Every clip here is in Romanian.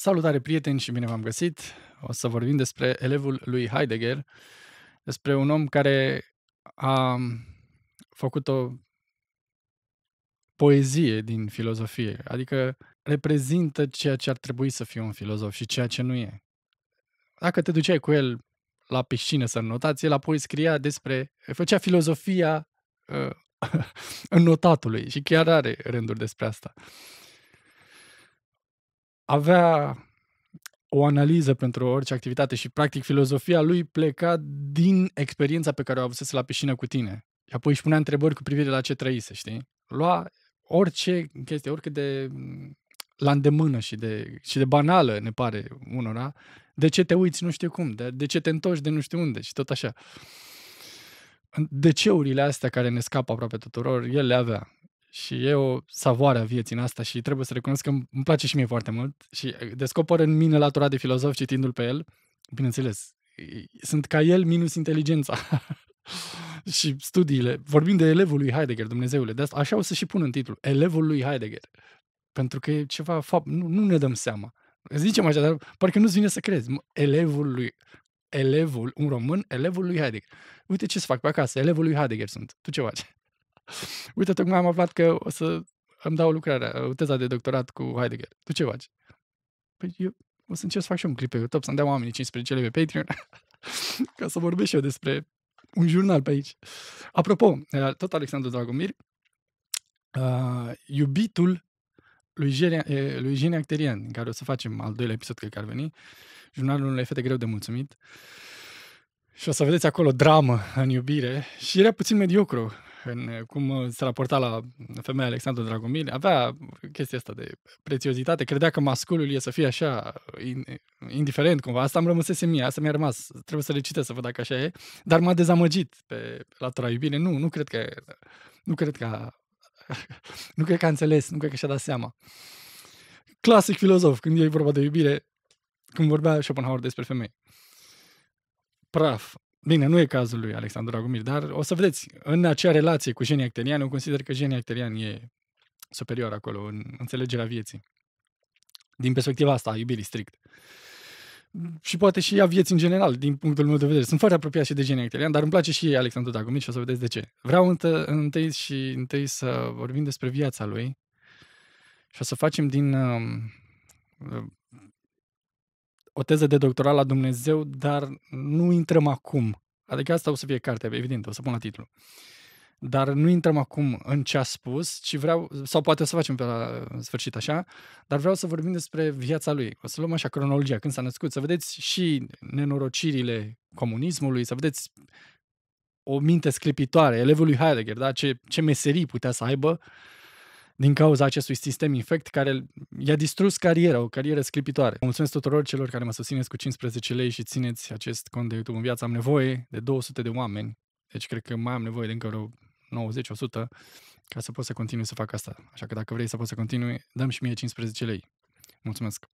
Salutare prieteni și bine v-am găsit! O să vorbim despre elevul lui Heidegger, despre un om care a făcut o poezie din filozofie, adică reprezintă ceea ce ar trebui să fie un filozof și ceea ce nu e. Dacă te duceai cu el la piscină să notați, el apoi scria despre, făcea filozofia uh, notatului și chiar are rânduri despre asta. Uh, avea o analiză pentru orice activitate și, practic, filozofia lui pleca din experiența pe care o avusese la piscină cu tine. Și apoi își punea întrebări cu privire la ce trăise, știi? Lua orice chestie, oricât de mm, la îndemână și de, și de banală, ne pare unora, de ce te uiți nu știu cum, de, de ce te întorci de nu știu unde și tot așa. De ceurile astea care ne scapă aproape tuturor, el le avea și e o savoare a vieții în asta și trebuie să recunosc că îmi place și mie foarte mult și uh, descoper în mine latura de filozof citindu-l pe el. Bineînțeles, sunt ca el minus inteligența și studiile. Vorbim de elevul lui Heidegger, Dumnezeule, de asta așa o să și pun în titlu, elevul lui Heidegger. Pentru că e ceva, fapt, nu, nu ne dăm seama. Zicem așa, dar parcă nu-ți vine să crezi. Elevul lui, elevul, un român, elevul lui Heidegger. Uite ce să fac pe acasă, elevul lui Heidegger sunt. Tu ce faci? Uite, tocmai am aflat că o să îmi dau lucrarea, uh, teza de doctorat cu Heidegger. Tu ce faci? Păi eu o să încerc să fac și un clip pe YouTube, să-mi dea oamenii 15 cele pe Patreon, ca să vorbesc și eu despre un jurnal pe aici. Apropo, uh, tot Alexandru Dragomir, uh, iubitul lui Genia, uh, lui Genia Acterian, în care o să facem al doilea episod, cred că ar veni, jurnalul unui fete greu de mulțumit, și o să vedeți acolo dramă în iubire și era puțin mediocru în eh, cum eh, se raporta la femeia Alexandru Dragomir, avea chestia asta de prețiozitate, credea că masculul e să fie așa, eh, indiferent cumva. Asta am rămăsese mie, asta mi-a rămas. Trebuie să le citesc să văd dacă așa e, dar m-a dezamăgit pe latura iubire. Nu, nu cred că nu cred că nu cred că a înțeles, nu cred că și-a dat seama. Clasic filozof, când e vorba de iubire, când vorbea Schopenhauer despre femei. Praf, Bine, nu e cazul lui Alexandru Dragomir, dar o să vedeți, în acea relație cu Genia Acterian, eu consider că Genia Acterian e superior acolo, în înțelegerea vieții. Din perspectiva asta, a iubirii strict. Și poate și a vieții în general, din punctul meu de vedere. Sunt foarte apropiat și de Genia Acterian, dar îmi place și Alexandru Dragomir și o să vedeți de ce. Vreau întă, întâi și întâi să vorbim despre viața lui și o să facem din um, o teză de doctorat la Dumnezeu, dar nu intrăm acum. Adică asta o să fie cartea, evident, o să pun la titlu. Dar nu intrăm acum în ce a spus, ci vreau, sau poate o să facem pe la sfârșit așa, dar vreau să vorbim despre viața lui. O să luăm așa cronologia, când s-a născut, să vedeți și nenorocirile comunismului, să vedeți o minte sclipitoare, elevul lui Heidegger, da? ce, ce meserii putea să aibă, uh, din cauza acestui sistem infect care i-a distrus cariera, o carieră sclipitoare. Mulțumesc tuturor celor care mă susțineți cu 15 lei și țineți acest cont de YouTube în viață. Am nevoie de 200 de oameni, deci cred că mai am nevoie de încă vreo 90-100 ca să pot să continui să fac asta. Așa că dacă vrei să pot să continui, dăm și mie 15 lei. Mulțumesc!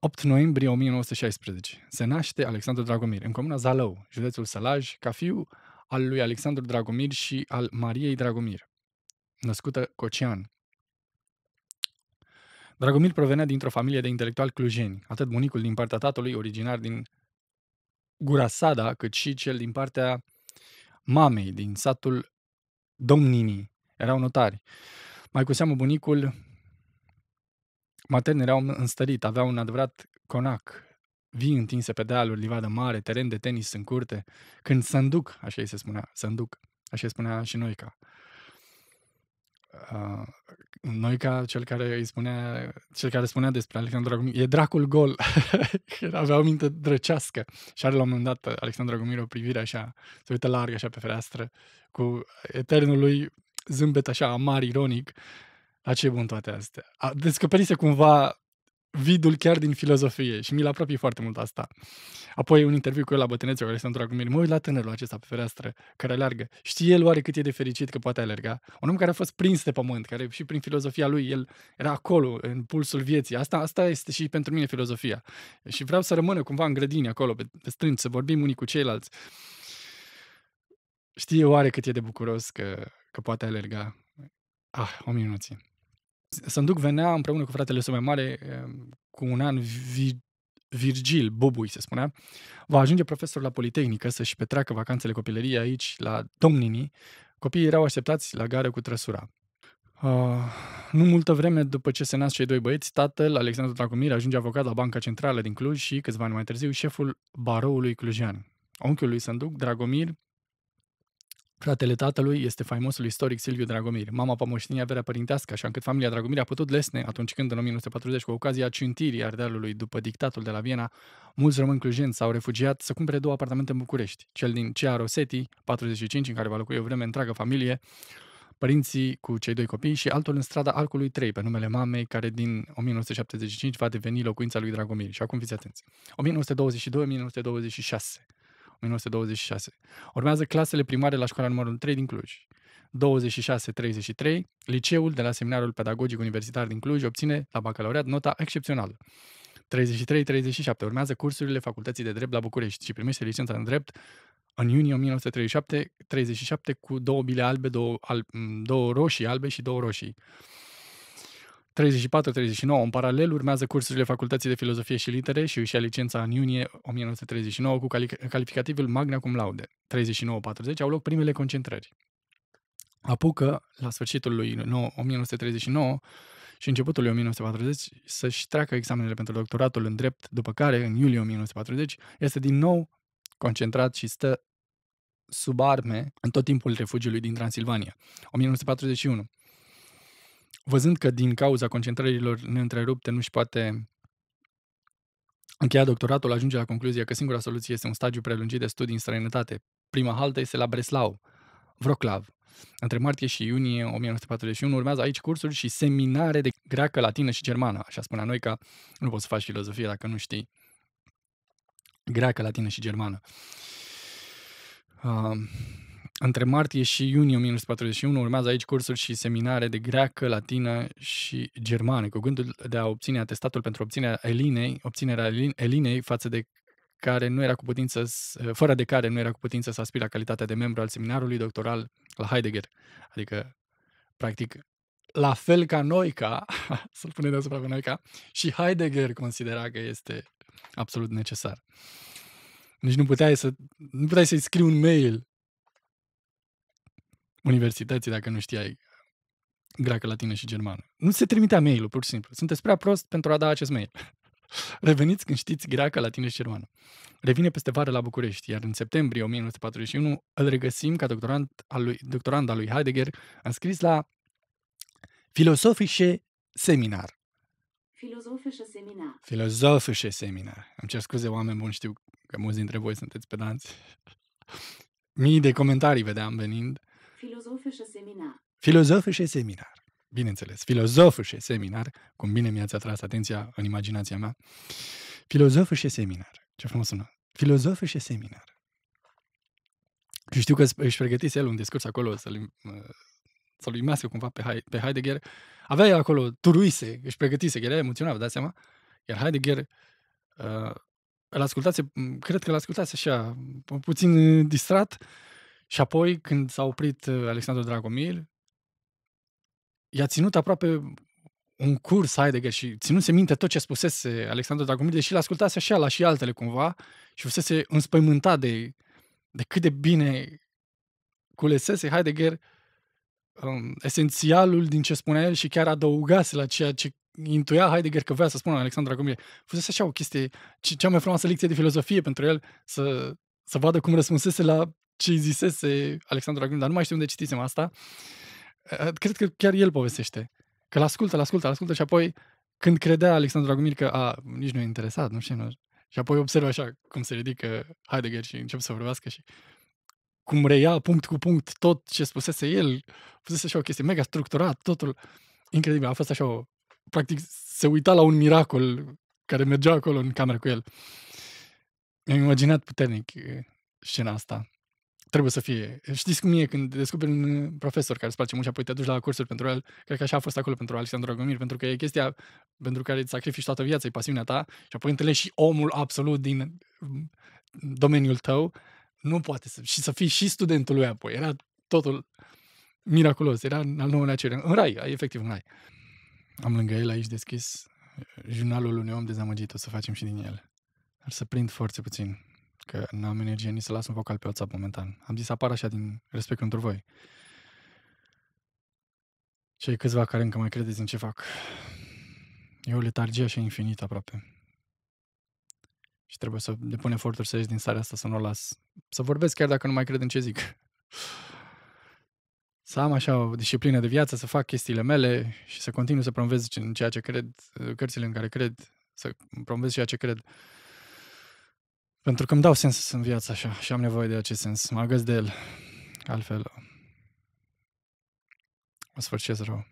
8 uh, noiembrie 1916 se naște Alexandru Dragomir în comuna Zalău, județul Sălaj, ca fiu al lui Alexandru Dragomir și al Mariei Dragomir născută Cocean. Dragomir provenea dintr-o familie de intelectuali clujeni, atât bunicul din partea tatălui, originar din Gurasada, cât și cel din partea mamei, din satul Domnini. Erau notari. Mai cu seamă bunicul matern era un înstărit, avea un adevărat conac, vii întinse pe dealuri, livadă mare, teren de tenis în curte, când sânduc, așa îi se spunea, sânduc, așa îi spunea și noi ca noi ca cel care îi spunea, cel care spunea despre Alexandru Dragomir, e dracul gol, avea o minte drăcească și are la un moment dat Alexandru Dragomir o privire așa, se uită larg așa pe fereastră, cu eternul lui zâmbet așa amar, ironic, la ce bun toate astea? A, descoperise cumva vidul chiar din filozofie și mi-l apropie foarte mult asta. Apoi un interviu cu el la Bătânețe, care se întoarcă cu mine, mă uit la tânărul acesta pe fereastră, care alergă. Știe el oare cât e de fericit că poate alerga? Un om care a fost prins de pământ, care și prin filozofia lui, el era acolo, în pulsul vieții. Asta, asta este și pentru mine filozofia. Și vreau să rămână cumva în grădini acolo, pe, pe strânci, să vorbim unii cu ceilalți. Știe oare cât e de bucuros că, că poate alerga? Ah, o minuție duc venea împreună cu fratele său mai mare, ehm, cu un an vi- Virgil Bobui, se spunea, va ajunge profesor la Politehnică să-și petreacă vacanțele copilăriei aici, la Domnini. Copiii erau așteptați la gară cu trăsura. Uh, nu multă vreme după ce se nasc cei doi băieți, tatăl, Alexandru Dragomir, ajunge avocat la Banca Centrală din Cluj și, câțiva ani mai târziu, șeful baroului clujean. Onchiul lui Sanduc, Dragomir, Fratele tatălui este faimosul istoric Silviu Dragomir. Mama pomoștenie averea părintească, așa încât familia Dragomir a putut lesne atunci când, în 1940, cu ocazia cintirii Ardealului după dictatul de la Viena, mulți români clujeni s-au refugiat să cumpere două apartamente în București. Cel din Cea Rosetti, 45, în care va locui o vreme întreagă familie, părinții cu cei doi copii și altul în strada Arcului 3, pe numele mamei, care din 1975 va deveni locuința lui Dragomir. Și acum fiți atenți. 1922-1926 1926. Urmează clasele primare la școala numărul 3 din Cluj. 26-33, liceul de la Seminarul Pedagogic Universitar din Cluj obține la bacalaureat nota excepțională. 33-37 urmează cursurile Facultății de Drept la București și primește licența în drept în iunie 1937 37, cu două bile albe, două, al, două roșii albe și două roșii. 34-39, în paralel, urmează cursurile Facultății de Filozofie și Litere și își ia licența în iunie 1939 cu calificativul magna cum laude. 39-40 au loc primele concentrări. Apucă, la sfârșitul lui 1939 și începutul lui 1940, să-și treacă examenele pentru doctoratul în drept, după care, în iulie 1940, este din nou concentrat și stă sub arme în tot timpul refugiului din Transilvania. 1941 văzând că din cauza concentrărilor neîntrerupte nu-și poate încheia doctoratul, ajunge la concluzia că singura soluție este un stagiu prelungit de studii în străinătate. Prima haltă este la Breslau, Vroclav. Între martie și iunie 1941 urmează aici cursuri și seminare de greacă, latină și germană. Așa spunea noi că nu poți să faci filozofie dacă nu știi greacă, latină și germană. Uh, între martie și iunie 1941 urmează aici cursuri și seminare de greacă, latină și germană, cu gândul de a obține atestatul pentru obținerea Elinei, obținerea Elinei față de care nu era cu putință, fără de care nu era cu putință să aspire la calitatea de membru al seminarului doctoral la Heidegger. Adică, practic, la fel ca Noica, să-l pune deasupra pe Noica, și Heidegger considera că este absolut necesar. Deci nu puteai, să, nu puteai să-i scrii un mail universității, dacă nu știai greacă, latină și germană. Nu se trimitea mail pur și simplu. Sunteți prea prost pentru a da acest mail. Reveniți când știți greacă, latină și germană. Revine peste vară la București, iar în septembrie 1941 îl regăsim ca doctorant al lui, doctorand al lui Heidegger, înscris la Filosofische Seminar. Filozofische Seminar. Filozofische Seminar. Îmi cer scuze, oameni buni, știu că mulți dintre voi sunteți pedanți. Mii de comentarii vedeam venind Philosophisches Seminar. Filozofische Seminar. Bineînțeles, filozofische Seminar, cum bine mi-ați atras atenția în imaginația mea. Filozofische Seminar. Ce frumos sună. Filozofische Seminar. Și știu că își pregătise el un discurs acolo să-l, să-l uimească cumva pe, pe Heidegger. Avea el acolo, turuise, își pregătise, era emoționat, vă dați seama? Iar Heidegger uh, îl ascultați, cred că l-ascultați așa, puțin uh, distrat și apoi, când s-a oprit uh, Alexandru Dragomir, i-a ținut aproape un curs Heidegger și ținuse minte tot ce spusese Alexandru Dragomir, deși l-ascultase și la și altele cumva și fusese înspăimântat de, de cât de bine culesese Heidegger um, esențialul din ce spunea el și chiar adăugase la ceea ce intuia Heidegger că vrea să spună Alexandru Dragomir. Fusese așa o chestie, cea mai frumoasă lecție de filozofie pentru el, să, să vadă cum răspunsese la ce zisese Alexandru Agrin, dar nu mai știu unde citisem asta. Ă, ă, cred că chiar el povestește. Că l-ascultă, l-ascultă, l-ascultă și apoi când credea Alexandru Agumir că a, nici nu e interesat, nu știu, nu și apoi observă așa cum se ridică Heidegger și începe să vorbească și cum reia punct cu punct tot ce spusese el, fusese așa o chestie mega structurat, totul incredibil. A fost așa o... Practic se uita la un miracol care mergea acolo în cameră cu el. Mi-am imaginat puternic scena asta trebuie să fie. Știți cum e când descoperi un profesor care îți place mult și apoi te duci la cursuri pentru el. Cred că așa a fost acolo pentru Alexandru Agomir, pentru că e chestia pentru care îți sacrifici toată viața, e pasiunea ta și apoi întâlnești și omul absolut din mm, domeniul tău. Nu poate să, și să fii și studentul lui apoi. Era totul miraculos. Era în al nouălea cer. În rai, efectiv în rai. Am lângă el aici deschis eh, jurnalul unui om dezamăgit. O să facem și din el. Ar să prind forțe puțin. Că n-am energie nici să las un vocal pe WhatsApp momentan. Am zis apar așa din respect pentru voi. Cei câțiva care încă mai credeți în ce fac. E o letargie așa infinită aproape. Și trebuie să depun eforturi să ieși din starea asta, să nu o las. Să vorbesc chiar dacă nu mai cred în ce zic. Să am așa o disciplină de viață, să fac chestiile mele și să continu să promovez în ceea ce cred, cărțile în care cred, să promovez ceea ce cred. Pentru că îmi dau sens în viața așa și am nevoie de acest sens. Mă agăț de el. Altfel, mă sfârșesc rău.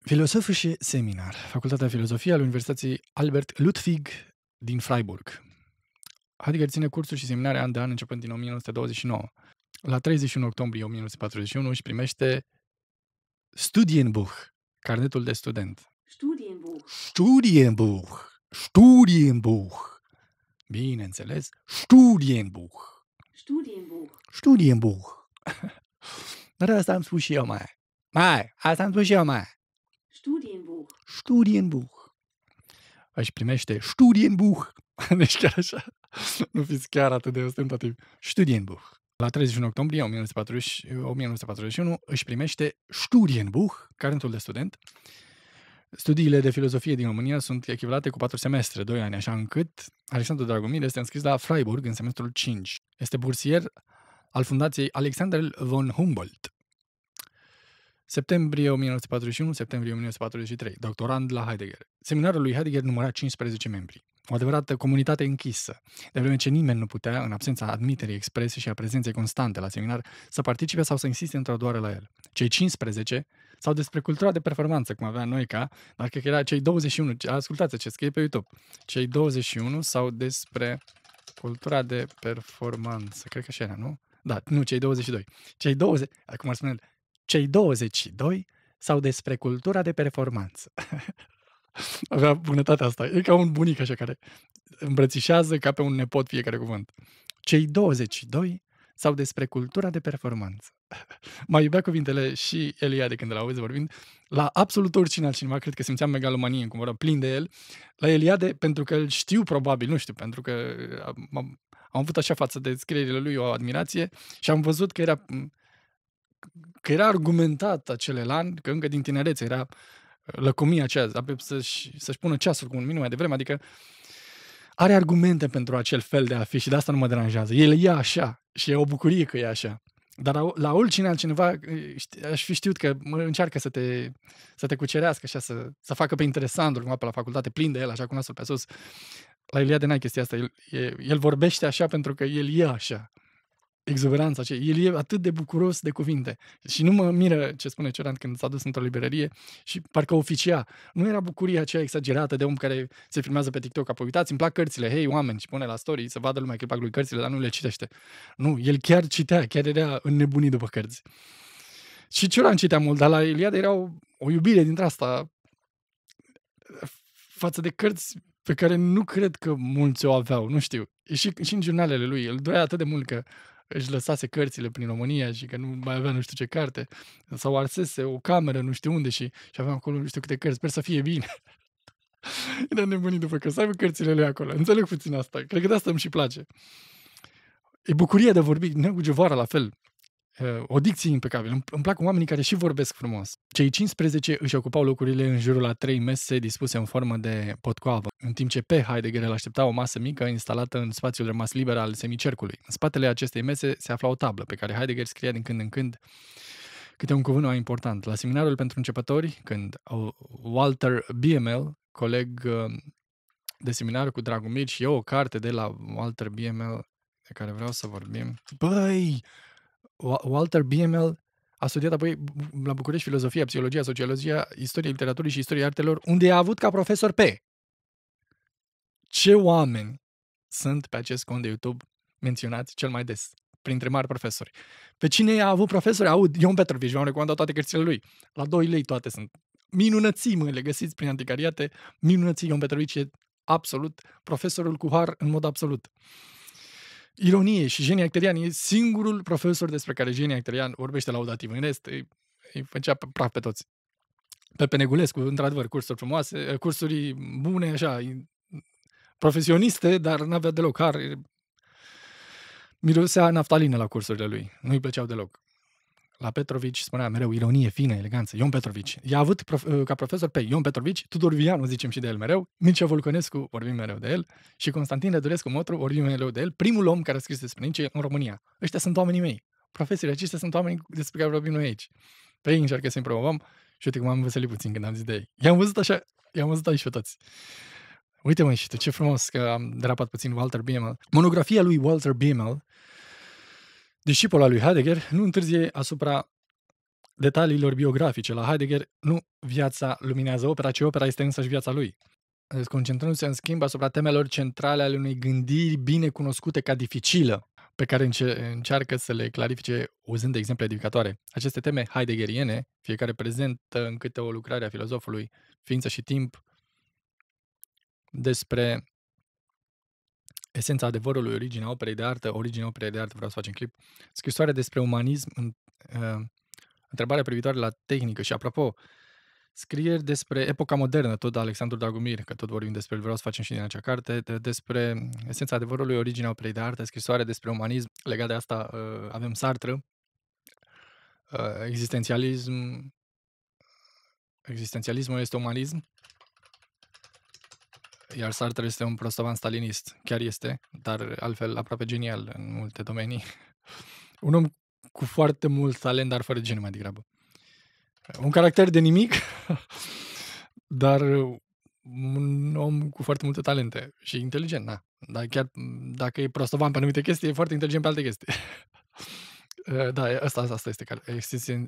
Filosof și seminar. Facultatea de Filozofie al Universității Albert Ludwig din Freiburg. Heidegger adică ține cursuri și seminare an de an începând din 1929. La 31 octombrie 1941 își primește Studienbuch, carnetul de student. Studienbuch. Studienbuch. Studienbuch. Bineînțeles, Studienbuch. Studienbuch. Studienbuch. Dar asta am spus și eu mai. Mai, asta am spus și eu mai. Studienbuch. Studienbuch. Aș primește Studienbuch. Deci chiar așa. Nu fiți chiar atât de ostentativ. Studienbuch la 31 octombrie 1941 își primește Studienbuch, carentul de student. Studiile de filozofie din România sunt echivalate cu patru semestre, doi ani, așa încât Alexandru Dragomir este înscris la Freiburg în semestrul 5. Este bursier al fundației Alexander von Humboldt. Septembrie 1941, septembrie 1943, doctorand la Heidegger. Seminarul lui Heidegger număra 15 membri o adevărată comunitate închisă, de vreme ce nimeni nu putea, în absența admiterii exprese și a prezenței constante la seminar, să participe sau să insiste într-o doară la el. Cei 15 sau despre cultura de performanță, cum avea noi ca, dar cred că era cei 21, ascultați ce scrie pe YouTube, cei 21 sau despre cultura de performanță, cred că așa era, nu? Da, nu, cei 22. Cei 20, acum ar spune, cei 22 sau despre cultura de performanță. avea bunătatea asta. E ca un bunic așa care îmbrățișează ca pe un nepot fiecare cuvânt. Cei 22 sau despre cultura de performanță. Mai iubea cuvintele și Elia de când l auzi vorbind, la absolut oricine altcineva, cred că simțeam megalomanie cum vorba, plin de el, la Eliade, pentru că îl știu probabil, nu știu, pentru că am, am avut așa față de scrierile lui o admirație și am văzut că era că era argumentat acele elan, că încă din tinerețe era lăcomia aceea, să-și, să-și pună ceasul cu un minut mai devreme, adică are argumente pentru acel fel de a fi și de asta nu mă deranjează. El e așa și e o bucurie că e așa. Dar la, la oricine altcineva aș fi știut că încearcă să te, să te cucerească, așa, să, să facă pe interesantul, cumva pe la facultate, plin de el, așa cu nasul pe sus. La Iliade n-ai chestia asta. El, e, el vorbește așa pentru că el e așa exuberanța Ce, El e atât de bucuros de cuvinte. Și nu mă miră ce spune Ciorant când s-a dus într-o librărie și parcă oficia. Nu era bucuria aceea exagerată de om care se filmează pe TikTok, apoi uitați, îmi plac cărțile, hei oameni, și pune la story să vadă lumea clipa lui cărțile, dar nu le citește. Nu, el chiar citea, chiar era înnebunit după cărți. Și Cioran citea mult, dar la Eliade era o, o iubire dintre asta față de cărți pe care nu cred că mulți o aveau, nu știu. Și, și în jurnalele lui, îl dorea atât de mult că își lăsase cărțile prin România și că nu mai avea nu știu ce carte, sau arsese o cameră nu știu unde și, și aveam acolo nu știu câte cărți, sper să fie bine. Era nebunit după că să aibă cărțile lui acolo. Înțeleg puțin asta. Cred că de asta îmi și place. E bucuria de a vorbi. Nea Gugevara la fel. Uh, o dicție impecabilă. Îmi plac oamenii care și vorbesc frumos. Cei 15 își ocupau locurile în jurul a trei mese dispuse în formă de potcoavă, în timp ce pe Heidegger îl aștepta o masă mică instalată în spațiul rămas liber al semicercului. În spatele acestei mese se afla o tablă pe care Heidegger scria din când în când câte un cuvânt mai important. La seminarul pentru începători, când Walter BML, coleg uh, de seminar cu Dragomir și eu, o carte de la Walter BML de care vreau să vorbim. Băi, Walter Biemel a studiat apoi la București filozofia, psihologia, sociologia, istoria literaturii și istoria artelor, unde a avut ca profesor pe ce oameni sunt pe acest cont de YouTube menționați cel mai des, printre mari profesori. Pe cine a avut profesori? Aud, Ion Petrovici, v-am recomandat toate cărțile lui. La 2 lei toate sunt. Minunății, mă, le găsiți prin anticariate. Minunății, Ion Petrovici e absolut profesorul cu har în mod absolut. Uh, ironie și Genie Acterian e singurul profesor despre care Genie Acterian vorbește laudativ. În rest, îi, îi făcea praf pe toți. Pe Penegulescu, într-adevăr, cursuri frumoase, eh, cursuri bune, așa, profesioniste, dar n-avea deloc har. Mirosea naftalină la cursurile lui. Nu-i plăceau deloc la Petrovici spunea mereu ironie fină, eleganță, Ion Petrovici. I-a avut prof- uh, ca profesor pe Ion Petrovici, Tudor Vianu zicem și de el mereu, Mircea Vulcănescu, vorbim mereu de el, și Constantin Rădulescu Motru, vorbim mereu de el, primul om care a scris despre Nietzsche în România. Ăștia sunt oamenii mei. Profesorii aceștia sunt oamenii despre care vorbim noi aici. Pe ei încearcă să-i promovăm și uite cum am văzut puțin când am zis de ei. I-am văzut așa, i-am văzut aici pe toți. Uite mă și tu, ce frumos că am derapat puțin Walter Biemel. Monografia lui Walter Biemel Discipola lui Heidegger nu întârzie asupra detaliilor biografice. La Heidegger nu viața luminează opera, ci opera este însăși viața lui. Deci, concentrându-se în schimb asupra temelor centrale ale unei gândiri bine cunoscute ca dificilă, pe care înce- încearcă să le clarifice uzând exemple edificatoare. Aceste teme heideggeriene, fiecare prezentă în câte o lucrare a filozofului, ființă și timp, despre Esența adevărului, originea operei de artă, originea operei de artă, vreau să facem clip, scrisoare despre umanism, în, uh, întrebarea privitoare la tehnică și, apropo, scrieri despre epoca modernă, tot Alexandru Dragomir, că tot vorbim despre el, vreau să facem și din acea carte, de, despre mm, esența adevărului, originea operei de artă, scrisoare despre umanism, legat de asta uh, avem Sartre, uh, existențialism, existențialismul este umanism, iar Sartre este un prostovan stalinist, chiar este, dar altfel aproape genial în multe domenii. Un om cu foarte mult talent, dar fără geniu mai degrabă. Un caracter de nimic, dar un om cu foarte multe talente și inteligent, da. Dar chiar dacă e prostovan pe anumite chestii, e foarte inteligent pe alte chestii. da, asta, asta este.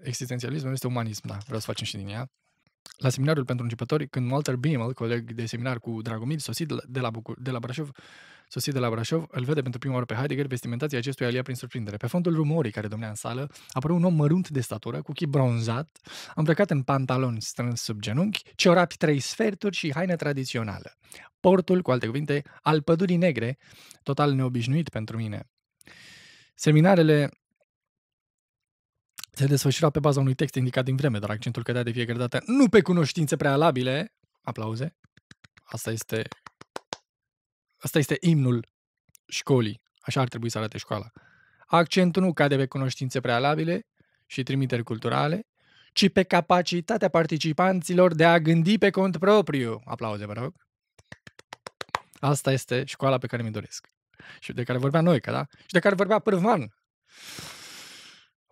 existențialismul este umanism, da. Vreau să facem și din ea. La seminarul pentru începători, când Walter Bimmel, coleg de seminar cu Dragomir, sosit de la, Bucur- de la Brașov, sosit de la Brașov, îl vede pentru prima oară pe Heidegger, vestimentația acestuia alia prin surprindere. Pe fondul rumorii care domnea în sală, apare un om mărunt de statură, cu chip bronzat, îmbrăcat în pantaloni strâns sub genunchi, ciorapi trei sferturi și haină tradițională. Portul, cu alte cuvinte, al pădurii negre, total neobișnuit pentru mine. Seminarele se desfășura pe baza unui text indicat din vreme, dar accentul cădea de fiecare dată nu pe cunoștințe prealabile, aplauze, asta este, asta este imnul școlii, așa ar trebui să arate școala. Accentul nu cade pe cunoștințe prealabile și trimiteri culturale, ci pe capacitatea participanților de a gândi pe cont propriu. Aplauze, vă rog. Asta este școala pe care mi-o doresc. Și de care vorbea noi, că da? Și de care vorbea Pârvan.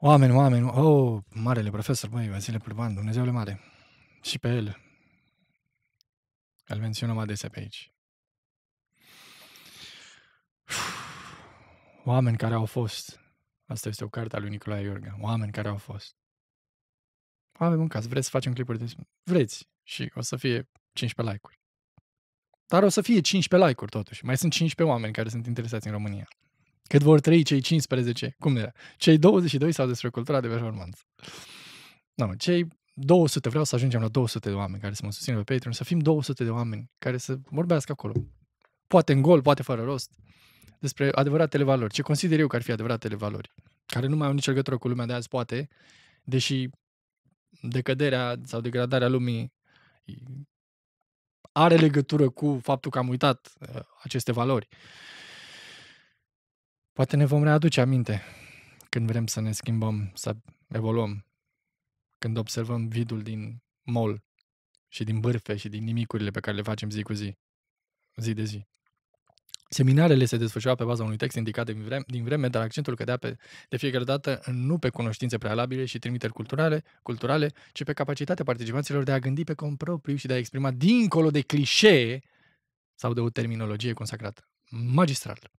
Oameni, oameni, oh, marele profesor, băi, Vasile Pârvan, Dumnezeule mare. Și pe el. Îl menționăm adesea pe aici. Oameni care au fost. Asta este o carte a lui Nicolae Iorga. Oameni care au fost. Avem un caz. Vreți să facem clipuri despre... Vreți. Și o să fie 15 like-uri. Dar o să fie 15 like-uri totuși. Mai sunt 15 oameni care sunt interesați în România. Cât vor trăi cei 15, cum era? Cei 22 sau despre cultura de performanță. Nu, no, cei 200, vreau să ajungem la 200 de oameni care să mă susțină pe Patreon, să fim 200 de oameni care să vorbească acolo. Poate în gol, poate fără rost, despre adevăratele valori. Ce consider eu că ar fi adevăratele valori, care nu mai au nicio legătură cu lumea de azi, poate, deși decăderea sau degradarea lumii are legătură cu faptul că am uitat uh, aceste valori. Poate ne vom readuce aminte când vrem să ne schimbăm, să evoluăm, când observăm vidul din mall și din bârfe și din nimicurile pe care le facem zi cu zi, zi de zi. Seminarele se desfășurau pe baza unui text indicat din vreme, din vreme dar accentul cădea pe, de fiecare dată nu pe cunoștințe prealabile și trimiteri culturale, culturale, ci pe capacitatea participanților de a gândi pe propriu și de a exprima dincolo de clișee sau de o terminologie consacrată. Magistral.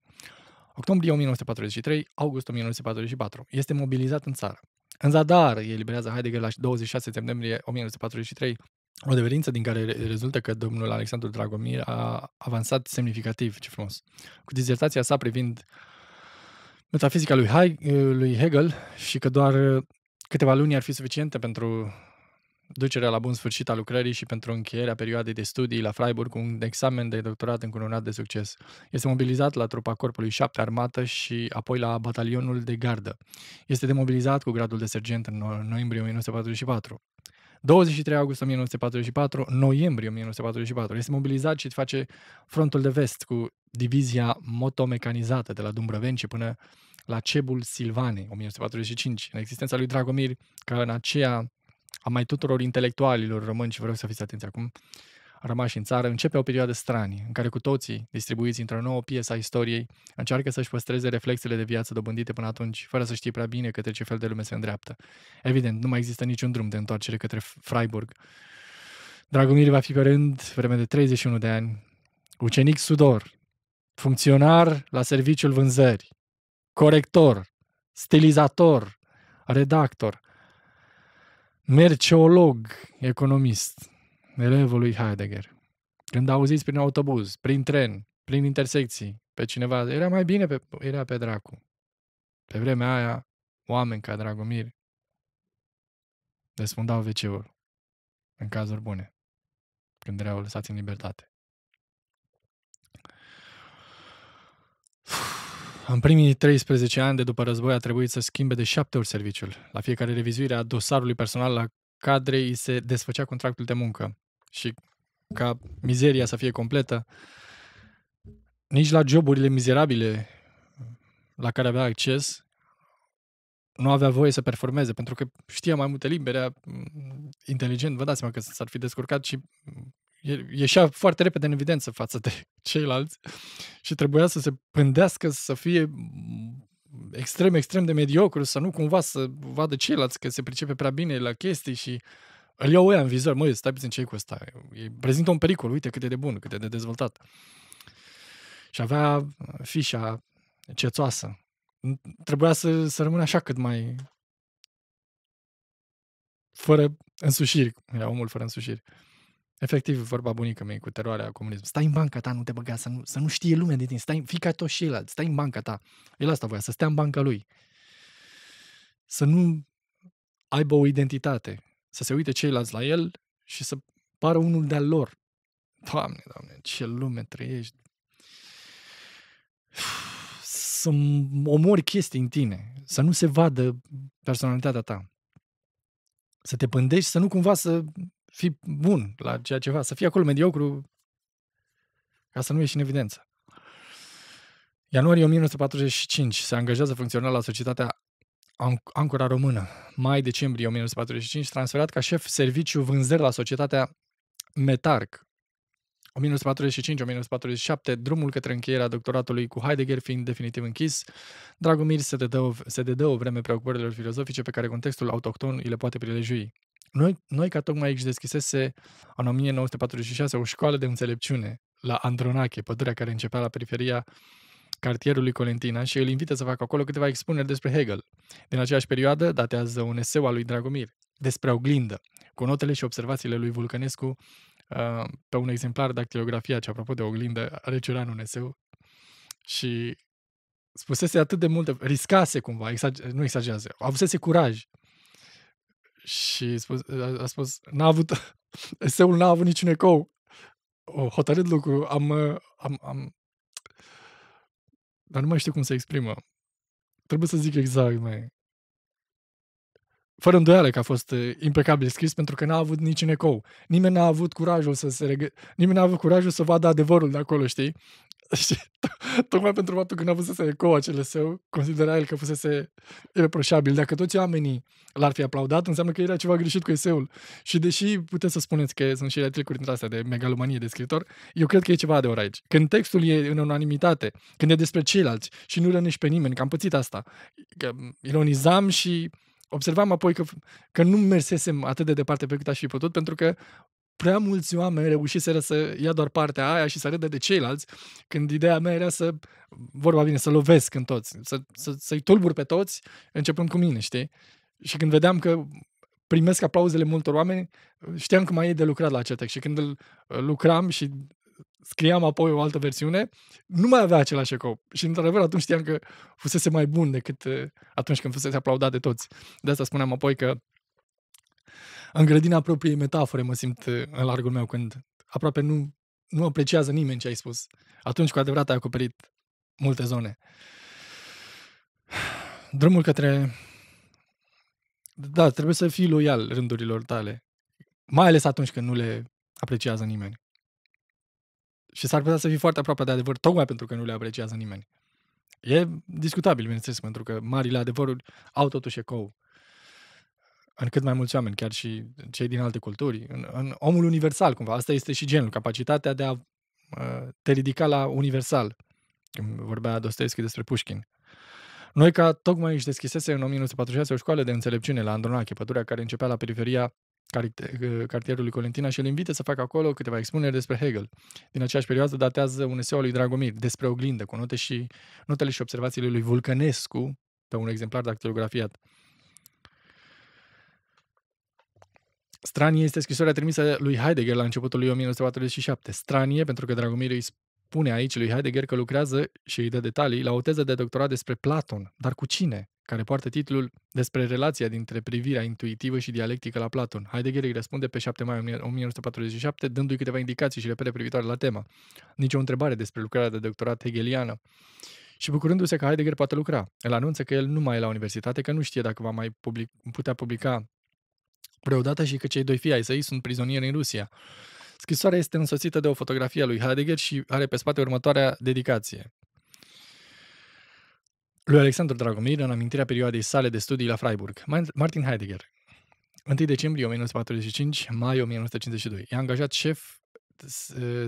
Octombrie 1943, august 1944. Este mobilizat în țară. În zadar eliberează Heidegger la 26 septembrie 1943 o deverință din care rezultă că domnul Alexandru Dragomir a avansat semnificativ, ce frumos, cu dizertația sa privind metafizica lui, lui Hegel și că doar câteva luni ar fi suficiente pentru ducerea la bun sfârșit a lucrării și pentru încheierea perioadei de studii la Freiburg cu un examen de doctorat încununat de succes. Este mobilizat la trupa Corpului 7 Armată și apoi la batalionul de gardă. Este demobilizat cu gradul de sergent în noiembrie 1944. 23 august 1944, noiembrie 1944. Este mobilizat și face frontul de vest cu divizia motomecanizată de la Dumbrăvenci până la Cebul Silvanei, 1945, în existența lui Dragomir, ca în aceea a mai tuturor intelectualilor români și vreau să fiți atenți acum, rămași în țară, începe o perioadă stranie, în care cu toții, distribuiți într-o nouă piesă a istoriei, încearcă să-și păstreze reflexele de viață dobândite până atunci, fără să știe prea bine către ce fel de lume se îndreaptă. Evident, nu mai există niciun drum de întoarcere către Freiburg. Dragomir va fi pe rând, vreme de 31 de ani, ucenic sudor, funcționar la serviciul vânzări, corector, stilizator, redactor – merceolog, economist, elevul lui Heidegger. Când auziți prin autobuz, prin tren, prin intersecții, pe cineva, era mai bine, pe, era pe dracu. Pe vremea aia, oameni ca Dragomir desfundau wc în cazuri bune, când erau lăsați în libertate. În primii 13 ani de după război a trebuit să schimbe de șapte ori serviciul. La fiecare revizuire a dosarului personal la cadre îi se desfăcea contractul de muncă. Și ca mizeria să fie completă, nici la joburile mizerabile la care avea acces, nu avea voie să performeze, pentru că știa mai multe limbi, era mm, inteligent, vă dați seama că s-ar fi descurcat și ieșea foarte repede în evidență față de ceilalți și trebuia să se pândească să fie extrem, extrem de mediocru, să nu cumva să vadă ceilalți că se pricepe prea bine la chestii și îl iau ăia în vizor, măi, stai puțin ce cu ăsta, e, prezintă un pericol, uite cât e de bun, cât e de dezvoltat. Și avea uh, fișa cețoasă. Trebuia să, să rămână așa cât mai fără însușiri. Era omul fără însușiri. Efectiv, vorba bunica mea cu teroarea comunism. Stai în banca ta, nu te băga, să nu, să nu știe lumea de tine. Stai, fii ca toți ceilalți, stai în banca ta. El asta voia, să stea în banca lui. Să nu aibă o identitate. Să se uite ceilalți la el și să pară unul de-al lor. Doamne, doamne, ce lume trăiești. Să omori chestii în tine. Să nu se vadă personalitatea ta. Să te pândești, să nu cumva să fi bun la ceea ceva, să fii acolo mediocru ca să nu ieși în evidență. Ianuarie 1945 se angajează funcțional la societatea Ancora Română. Mai-decembrie 1945 transferat ca șef serviciu vânzări la societatea Metarc. 1945-1947, drumul către încheierea doctoratului cu Heidegger fiind definitiv închis, Dragomir se dedă, o, se dedă o vreme preocupărilor filozofice pe care contextul autohton îi le poate prilejui. Noi, ca tocmai aici deschisese în 1946 o școală de înțelepciune la Andronache, pădurea care începea la periferia cartierului Colentina și îl invită să facă acolo câteva expuneri despre Hegel. Din aceeași perioadă datează un eseu al lui Dragomir despre oglindă, cu notele și observațiile lui Vulcănescu uh, pe un exemplar de dactilografia, ce apropo de oglindă, receran un eseu și spusese atât de multe, riscase cumva, exager, nu exagerează, avusese curaj și spus, a, a spus, n-a avut, eseul n-a avut niciun ecou. O, hotărât lucru, am, uh, am, am, dar nu mai știu cum se exprimă. Trebuie să zic exact, mai. Fără îndoială că a fost uh, impecabil scris pentru că n-a avut niciun ecou. Nimeni n-a avut curajul să se regă... Nimeni n-a avut curajul să vadă adevărul de acolo, știi? Și tocmai pentru faptul că nu avusese ecou acele său, considera el că fusese reproșabil. Dacă toți oamenii l-ar fi aplaudat, înseamnă că era ceva greșit cu eseul. Și deși puteți să spuneți că sunt și tricuri dintre astea de megalomanie de scriitor, eu cred că e ceva de ori aici. Când textul e în unanimitate, când e despre ceilalți și nu rănești pe nimeni, că am pățit asta, că ironizam și observam apoi că, că nu mersesem atât de departe pe cât aș fi putut, pentru că prea mulți oameni reușiseră să ia doar partea aia și să râdă de ceilalți, când ideea mea era să, vorba vine, să lovesc în toți, să, să, să-i tulbur pe toți, începând cu mine, știi? Și când vedeam că primesc aplauzele multor oameni, știam că mai e de lucrat la acest text. Și când îl lucram și scriam apoi o altă versiune, nu mai avea același ecou. Și într-adevăr atunci știam că fusese mai bun decât eh, atunci când fusese aplaudat de toți. De asta spuneam apoi că în grădina propriei metafore mă simt uh, în largul meu când aproape nu, nu apreciază nimeni ce ai spus. Atunci cu adevărat ai acoperit multe zone. Drumul către... Da, trebuie să fii loial rândurilor tale. Mai ales atunci când nu le apreciază nimeni. Și s-ar putea să fii foarte aproape de adevăr, tocmai pentru că nu le apreciază nimeni. E discutabil, bineînțeles, pentru că marile adevăruri au totuși ecou în cât mai mulți oameni, chiar și cei din alte culturi, în, în omul universal, cumva. Asta este și genul, capacitatea de a te ridica la universal. Când vorbea Dostoevski despre Pușkin. Noi, ca tocmai își deschisese în 1946 o școală de înțelepciune la Andronache, pădurea care începea la periferia eh, cartierului Colentina și îl invită să facă acolo câteva expuneri despre Hegel. Din aceeași perioadă datează un eseu al lui Dragomir despre oglindă, cu note și, notele și observațiile lui Vulcănescu pe un exemplar dactilografiat. Stranie este scrisoarea trimisă lui Heidegger la începutul lui 1947. Stranie, pentru că Dragomir îi spune aici lui Heidegger că lucrează și îi dă detalii la o teză de doctorat despre Platon, dar cu cine? care poartă titlul despre relația dintre privirea intuitivă și dialectică la Platon. Heidegger îi răspunde pe 7 mai 1947, dându-i câteva indicații și repere privitoare la tema. Nici o întrebare despre lucrarea de doctorat hegeliană. Și bucurându-se că Heidegger poate lucra, el anunță că el nu mai e la universitate, că nu știe dacă va mai public, putea publica Preodata și că cei doi fii ai săi sunt prizonieri în Rusia. Scrisoarea este însoțită de o fotografie a lui Heidegger și are pe spate următoarea dedicație. Lui Alexandru Dragomir, în amintirea perioadei sale de studii la Freiburg. Martin Heidegger, 1 decembrie 1945, mai 1952. E angajat șef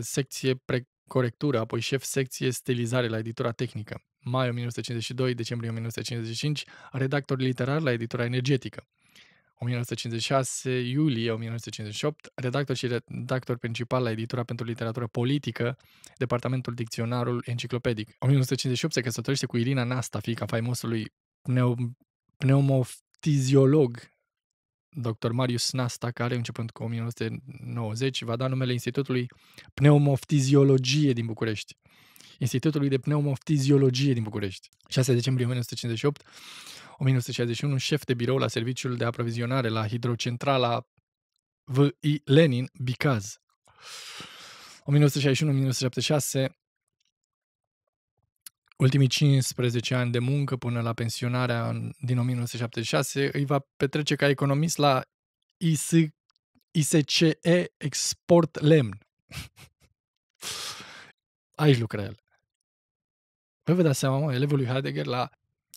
secție precorectură, apoi șef secție stilizare la editura tehnică. Mai 1952, decembrie 1955, redactor literar la editura energetică. 1956 iulie 1958, redactor și redactor principal la editura pentru literatură politică, departamentul Dicționarul Enciclopedic. 1958 se căsătorește cu Irina Nasta, fiica faimosului pneu- pneumoftiziolog dr. Marius Nasta, care începând cu 1990 va da numele Institutului Pneumoftiziologie din București. Institutului de Pneumoftiziologie din București. 6 decembrie 1958 1961 șef de birou la serviciul de aprovizionare la hidrocentrala V.I. Lenin, Bicaz. 1961-1976, ultimii 15 ani de muncă până la pensionarea din 1976, îi va petrece ca economist la IS, ISCE Export Lemn. Aici lucra el. Vă vă dați seama, mă, elevul lui Heidegger la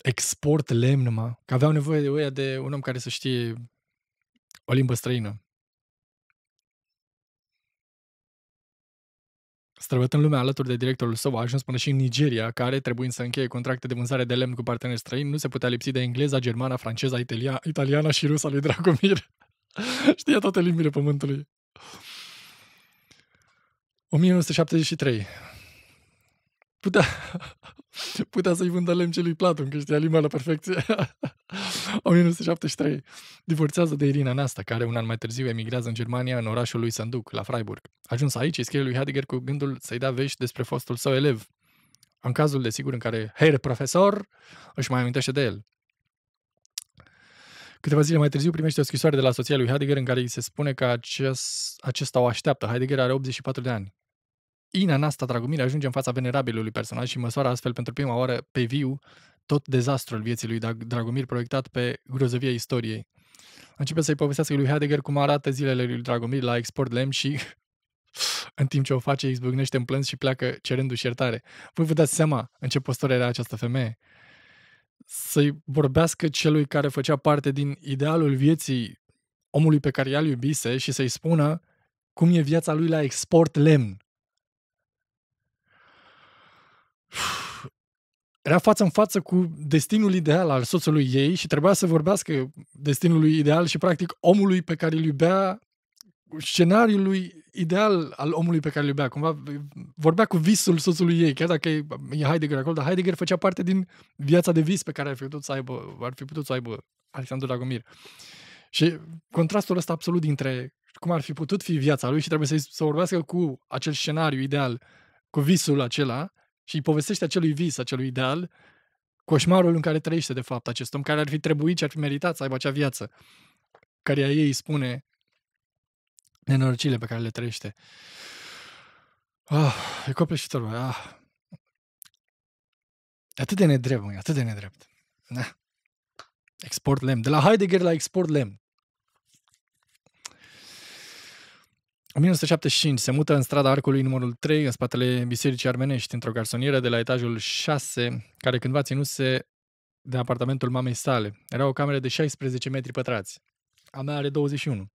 export lemn, mă. Că aveau nevoie de oia de un om care să știe o limbă străină. Străbătând lumea alături de directorul său, a ajuns până și în Nigeria, care, trebuind să încheie contracte de vânzare de lemn cu parteneri străini, nu se putea lipsi de engleza, germana, franceza, italia, italiana și rusa lui Dragomir. Știa toate limbile pământului. 1973 putea, putea să-i vândă lemn celui Platon, că știa limba la perfecție. 1973. Divorțează de Irina Nasta, care un an mai târziu emigrează în Germania, în orașul lui Sanduc, la Freiburg. Ajuns aici, îi scrie lui Heidegger cu gândul să-i dea vești despre fostul său elev. În cazul, desigur, în care Herr Profesor își mai amintește de el. Câteva zile mai târziu primește o scrisoare de la soția lui Heidegger în care îi se spune că acest, acesta o așteaptă. Heidegger are 84 de ani. Ina Nasta Dragomir ajunge în fața venerabilului personaj și măsoară astfel pentru prima oară pe viu tot dezastrul vieții lui Dragomir proiectat pe grozăvia istoriei. Începe să-i povestească lui Heidegger cum arată zilele lui Dragomir la export lemn și în timp ce o face, izbucnește în plâns și pleacă cerându-și iertare. Voi vă dați seama în ce postură era această femeie? Să-i vorbească celui care făcea parte din idealul vieții omului pe care i-a iubise și să-i spună cum e viața lui la export lemn era față în față cu destinul ideal al soțului ei și trebuia să vorbească destinului ideal și practic omului pe care îl iubea, scenariului ideal al omului pe care îl iubea. Cumva vorbea cu visul soțului ei, chiar dacă e Heidegger acolo, dar Heidegger făcea parte din viața de vis pe care ar fi putut să aibă, ar fi putut să aibă Alexandru Dragomir. Și contrastul ăsta absolut dintre cum ar fi putut fi viața lui și trebuie să, să vorbească cu acel scenariu ideal, cu visul acela, și îi povestește acelui vis, acelui ideal, coșmarul în care trăiește, de fapt, acest om care ar fi trebuit și ar fi meritat să aibă acea viață, care a ei spune nenorocile pe care le trăiește. Ah, e copleșitor, bă. Ah. Atât de nedrept, măi, atât de nedrept. Na. Export lemn. De la Heidegger la export lemn. În 1975 se mută în strada Arcului numărul 3, în spatele Bisericii Armenești, într-o garsonieră de la etajul 6, care cândva ținuse de apartamentul mamei sale. Era o cameră de 16 metri pătrați. A mea are 21.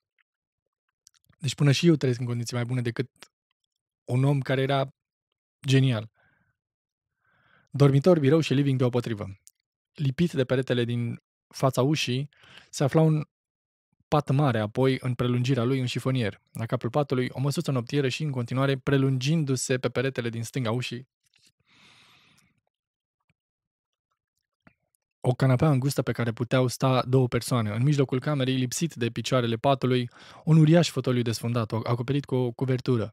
Deci până și eu trăiesc în condiții mai bune decât un om care era genial. Dormitor, birou și living deopotrivă. Lipit de peretele din fața ușii, se afla un pat mare, apoi în prelungirea lui un șifonier. La capul patului o măsuță noptieră și în continuare prelungindu-se pe peretele din stânga ușii. O canapea îngustă pe care puteau sta două persoane. În mijlocul camerei, lipsit de picioarele patului, un uriaș fotoliu desfundat, acoperit cu o cuvertură.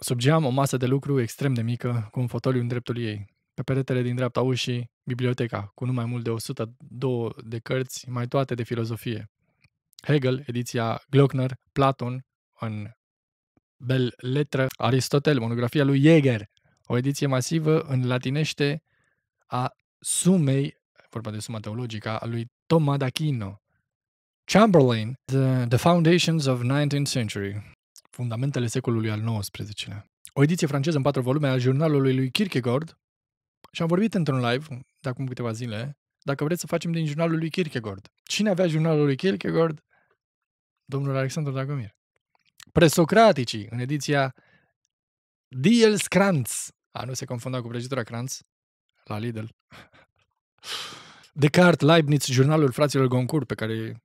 Sub geam, o masă de lucru extrem de mică, cu un fotoliu în dreptul ei. Pe peretele din dreapta ușii, biblioteca, cu nu mai mult de 102 de cărți, mai toate de filozofie. Hegel, ediția Glockner, Platon, în Bel letră, Aristotel, monografia lui Jäger, o ediție masivă în latinește a sumei, vorba de suma teologică, a lui Toma d'Aquino. Chamberlain, The, the Foundations of 19th Century, Fundamentele secolului al XIX-lea. O ediție franceză în patru volume al jurnalului lui Kierkegaard, și am vorbit într-un live, de acum câteva zile, dacă vreți să facem din jurnalul lui Kierkegaard. Cine avea jurnalul lui Kierkegaard? Domnul Alexandru Dragomir. Presocraticii, în ediția Diels Kranz, a nu se confunda cu prăjitura Kranz, la Lidl. Descartes, Leibniz, jurnalul fraților Goncourt, pe care,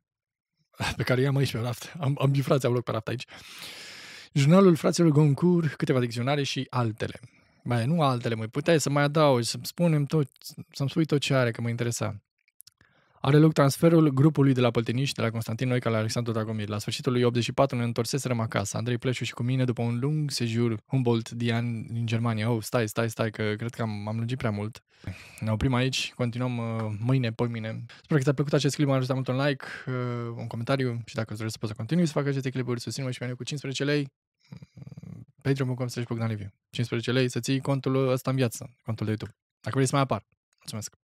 pe care i-am aici pe raft. Am, am bifrați, am loc pe raft aici. Jurnalul fraților Goncourt, câteva dicționare și altele. Mai nu altele, mai puteai să mai adaugi, să-mi spunem tot, să-mi spui tot ce are, că mă interesa. Are loc transferul grupului de la Păltiniști, de la Constantin Noica la Alexandru Dragomir. La sfârșitul lui 84 ne întorsesem acasă, Andrei Pleșu și cu mine, după un lung sejur Humboldt ani din Germania. Oh, stai, stai, stai, că cred că am, am lungit prea mult. Ne oprim aici, continuăm uh, mâine, mine Sper că ți-a plăcut acest clip, m-a ajutat mult un like, uh, un comentariu și dacă îți dorești să poți să continui să faci aceste clipuri, susțin mă și pe mine cu 15 lei. Patreon.com slash 15 lei să ții contul ăsta în viață, contul de YouTube. Dacă vrei să mai apar. Mulțumesc!